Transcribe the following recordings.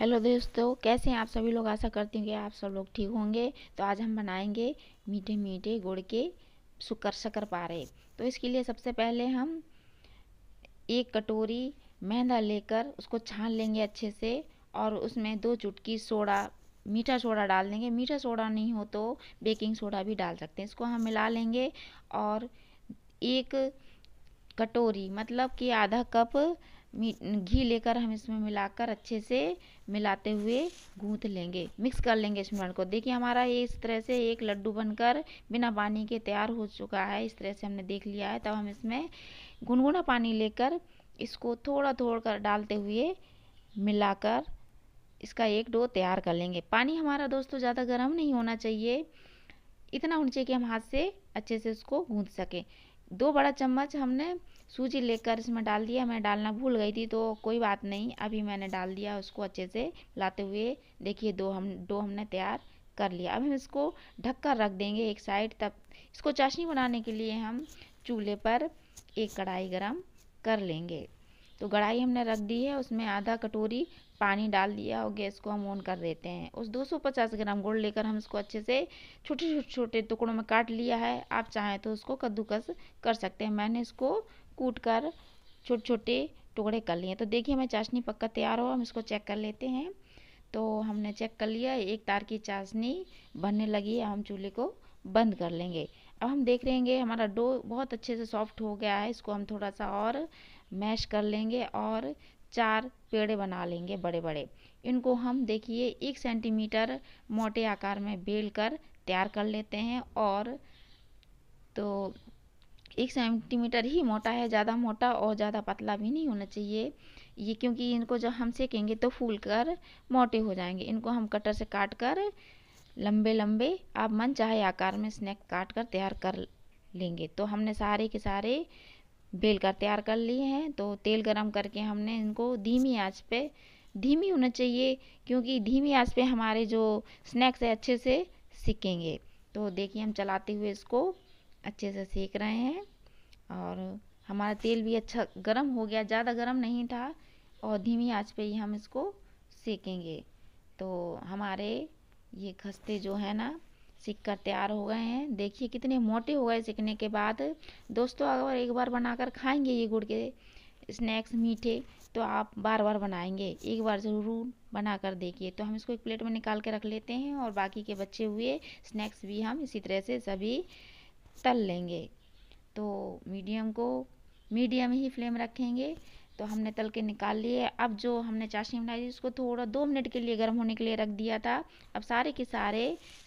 hello दोस्तों कैसे हैं आप सभी लोग आशा करती हूँ कि आप सब लोग ठीक होंगे तो आज हम बनाएंगे मीठे मीठे गुड़ के सुकर शकर पारे तो इसके लिए सबसे पहले हम एक कटोरी मैदा लेकर उसको छान लेंगे अच्छे से और उसमें दो चुटकी सोडा मीठा सोडा डाल देंगे मीठा सोडा नहीं हो तो बेकिंग सोडा भी डाल सकते हैं इसको हम मिला लेंगे और एक कटोरी मतलब कि आधा कप घी लेकर हम इसमें मिलाकर अच्छे से मिलाते हुए गूंथ लेंगे मिक्स कर लेंगे इसमें को देखिए हमारा ये इस तरह से एक लड्डू बनकर बिना पानी के तैयार हो चुका है इस तरह से हमने देख लिया है तब हम इसमें गुनगुना पानी लेकर इसको थोड़ा थोड़ कर डालते हुए मिलाकर इसका एक डो तैयार कर लेंगे पानी हमारा दोस्तों ज़्यादा गर्म नहीं होना चाहिए इतना होना चाहिए कि हम हाथ से अच्छे से उसको गूँध सकें दो बड़ा चम्मच हमने सूजी लेकर इसमें डाल दिया मैं डालना भूल गई थी तो कोई बात नहीं अभी मैंने डाल दिया उसको अच्छे से लाते हुए देखिए दो हम दो हमने तैयार कर लिया अब हम इसको ढक कर रख देंगे एक साइड तब इसको चाशनी बनाने के लिए हम चूल्हे पर एक कढ़ाई गरम कर लेंगे तो कढ़ाई हमने रख दी है उसमें आधा कटोरी पानी डाल दिया और गैस को हम ऑन कर देते हैं उस 250 ग्राम गुड़ लेकर हम इसको अच्छे से छोटे छोटे छोटे टुकड़ों में काट लिया है आप चाहें तो उसको कद्दूकस कर सकते हैं मैंने इसको कूट कर छोटे छोटे टुकड़े कर लिए तो देखिए हमें चाशनी पक्का तैयार हो हम इसको चेक कर लेते हैं तो हमने चेक कर लिया एक तार की चाशनी बनने लगी है हम चूल्हे को बंद कर लेंगे अब हम देख लेंगे हमारा डो बहुत अच्छे से सॉफ्ट हो गया है इसको हम थोड़ा सा और मैश कर लेंगे और चार पेड़े बना लेंगे बड़े बड़े इनको हम देखिए एक सेंटीमीटर मोटे आकार में बेल कर तैयार कर लेते हैं और तो एक सेंटीमीटर ही मोटा है ज़्यादा मोटा और ज़्यादा पतला भी नहीं होना चाहिए ये क्योंकि इनको जब हम सेकेंगे तो फूल कर मोटे हो जाएंगे इनको हम कटर से काट कर लंबे लंबे आप मन चाहे आकार में स्नैक काट कर तैयार कर लेंगे तो हमने सारे के सारे बेल कर तैयार कर लिए हैं तो तेल गरम करके हमने इनको धीमी आंच पे धीमी होना चाहिए क्योंकि धीमी आंच पे हमारे जो स्नैक्स है अच्छे से सीखेंगे तो देखिए हम चलाते हुए इसको अच्छे से सेक रहे हैं और हमारा तेल भी अच्छा गर्म हो गया ज़्यादा गर्म नहीं था और धीमी आंच पे ही हम इसको सेकेंगे तो हमारे ये खस्ते जो है ना सिक्कर तैयार हो गए हैं देखिए कितने मोटे हो गए सीखने के बाद दोस्तों अगर एक बार बनाकर खाएंगे ये गुड़ के स्नैक्स मीठे तो आप बार बार बनाएंगे एक बार ज़रूर बना कर देखिए तो हम इसको एक प्लेट में निकाल के रख लेते हैं और बाकी के बचे हुए स्नैक्स भी हम इसी तरह से सभी तल लेंगे तो मीडियम को मीडियम ही फ्लेम रखेंगे तो हमने तल के निकाल लिए अब जो हमने चाशनी बनाई थी उसको थोड़ा दो मिनट के लिए गर्म होने के लिए रख दिया था अब सारे के सारे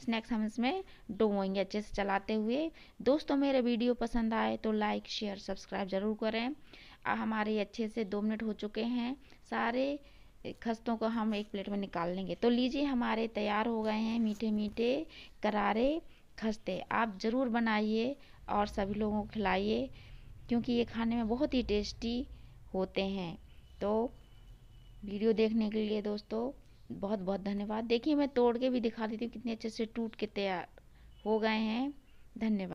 स्नैक्स हम इसमें डोएंगे अच्छे से चलाते हुए दोस्तों मेरे वीडियो पसंद आए तो लाइक शेयर सब्सक्राइब ज़रूर करें हमारे अच्छे से दो मिनट हो चुके हैं सारे खस्तों को हम एक प्लेट में निकाल लेंगे तो लीजिए हमारे तैयार हो गए हैं मीठे मीठे करारे खस्ते आप ज़रूर बनाइए और सभी लोगों को खिलाइए क्योंकि ये खाने में बहुत ही टेस्टी होते हैं तो वीडियो देखने के लिए दोस्तों बहुत बहुत धन्यवाद देखिए मैं तोड़ के भी दिखा देती हूँ कितने अच्छे से टूट के तैयार हो गए हैं धन्यवाद